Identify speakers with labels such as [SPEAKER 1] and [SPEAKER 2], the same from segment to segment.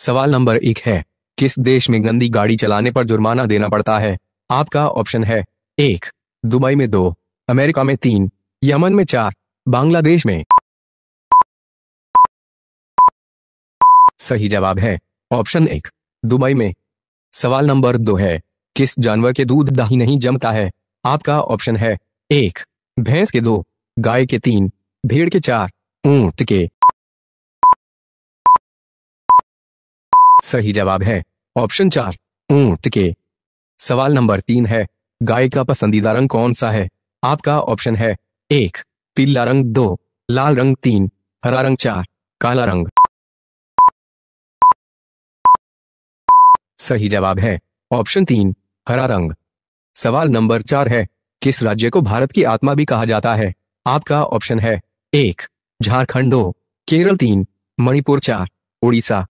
[SPEAKER 1] सवाल नंबर एक है किस देश में गंदी गाड़ी चलाने पर जुर्माना देना पड़ता है आपका ऑप्शन है एक दुबई में दो अमेरिका में तीन यमन में चार बांग्लादेश में सही जवाब है ऑप्शन एक दुबई में सवाल नंबर दो है किस जानवर के दूध दही नहीं जमता है आपका ऑप्शन है एक भैंस के दो गाय के तीन भेड़ के चार ऊंट के सही जवाब है ऑप्शन चार ऊंट के सवाल नंबर तीन है गाय का पसंदीदा रंग कौन सा है आपका ऑप्शन है एक पीला रंग दो लाल रंग तीन हरा रंग चार काला रंग सही जवाब है ऑप्शन तीन हरा रंग सवाल नंबर चार है किस राज्य को भारत की आत्मा भी कहा जाता है आपका ऑप्शन है एक झारखंड दो केरल तीन मणिपुर चार उड़ीसा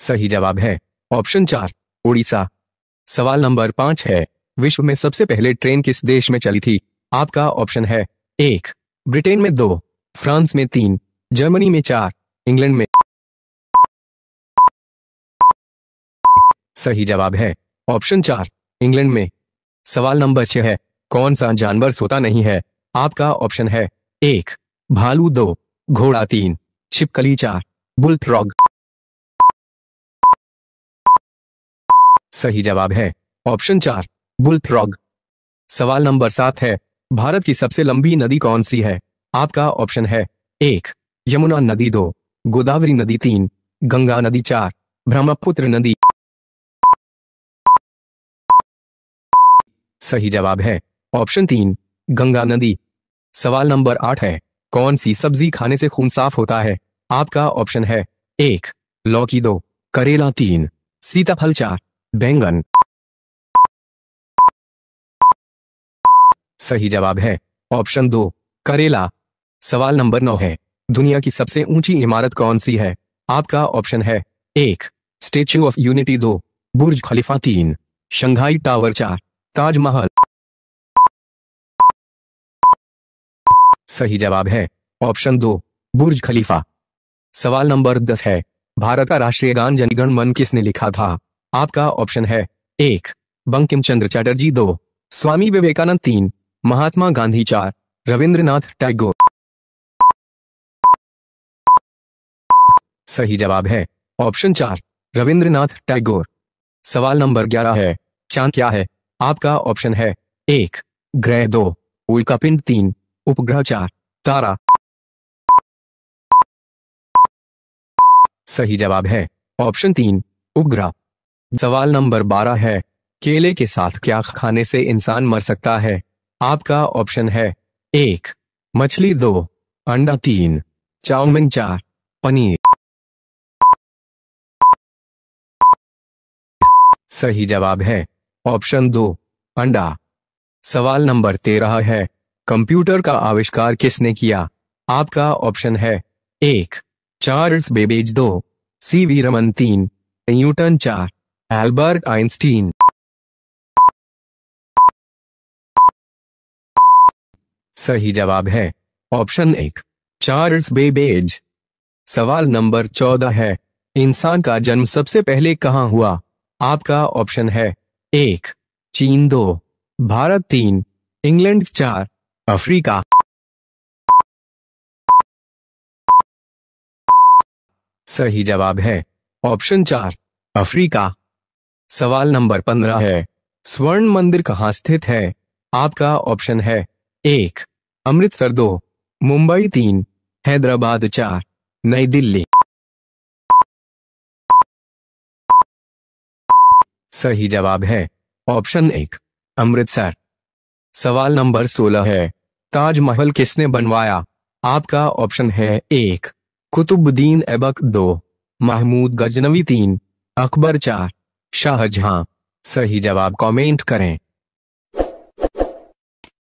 [SPEAKER 1] सही जवाब है ऑप्शन चार उड़ीसा सवाल नंबर पांच है विश्व में सबसे पहले ट्रेन किस देश में चली थी आपका ऑप्शन है एक ब्रिटेन में दो फ्रांस में तीन जर्मनी में चार इंग्लैंड में सही जवाब है ऑप्शन चार इंग्लैंड में सवाल नंबर छह है कौन सा जानवर सोता नहीं है आपका ऑप्शन है एक भालू दो घोड़ा तीन छिपकली चार बुल फ्रॉग सही जवाब है ऑप्शन चार बुल फ्रॉग सवाल नंबर सात है भारत की सबसे लंबी नदी कौन सी है आपका ऑप्शन है एक यमुना नदी दो गोदावरी नदी तीन गंगा नदी चार ब्रह्मपुत्र नदी सही जवाब है ऑप्शन तीन गंगा नदी सवाल नंबर आठ है कौन सी सब्जी खाने से खून साफ होता है आपका ऑप्शन है एक लौकी दो करेला तीन सीताफल चार बैंगन सही जवाब है ऑप्शन दो करेला सवाल नंबर नौ है दुनिया की सबसे ऊंची इमारत कौन सी है आपका ऑप्शन है एक स्टेच्यू ऑफ यूनिटी दो बुर्ज खलीफा तीन शंघाई टावर चार ताजमहल सही जवाब है ऑप्शन दो बुर्ज खलीफा सवाल नंबर दस है भारत का राष्ट्रीय गान जनगण मन किसने लिखा था आपका ऑप्शन है एक बंकिम चंद्र चैटर्जी दो स्वामी विवेकानंद तीन महात्मा गांधी चार रविंद्रनाथ टैगोर सही जवाब है ऑप्शन चार रविंद्रनाथ टैगोर सवाल नंबर ग्यारह है चांद क्या है आपका ऑप्शन है एक ग्रह दो उल्कापिंड तीन उपग्रह चार तारा सही जवाब है ऑप्शन तीन उपग्रह सवाल नंबर बारह है केले के साथ क्या खाने से इंसान मर सकता है आपका ऑप्शन है एक मछली दो अंडा तीन चाउमिन चार पनीर सही जवाब है ऑप्शन दो अंडा सवाल नंबर तेरह है कंप्यूटर का आविष्कार किसने किया आपका ऑप्शन है एक चार्ल्स बेबेज दो सी वी रमन तीन न्यूटन चार Albert Einstein सही जवाब है ऑप्शन एक चार्ल्स बेबेज सवाल नंबर चौदह है इंसान का जन्म सबसे पहले कहां हुआ आपका ऑप्शन है एक चीन दो भारत तीन इंग्लैंड चार अफ्रीका सही जवाब है ऑप्शन चार अफ्रीका सवाल नंबर पंद्रह है स्वर्ण मंदिर कहाँ स्थित है आपका ऑप्शन है एक अमृतसर दो मुंबई तीन हैदराबाद चार नई दिल्ली सही जवाब है ऑप्शन एक अमृतसर सवाल नंबर सोलह है ताजमहल किसने बनवाया आपका ऑप्शन है एक कुतुबुद्दीन ऐबक दो महमूद गजनवी तीन अकबर चार शाहजहां सही जवाब कमेंट करें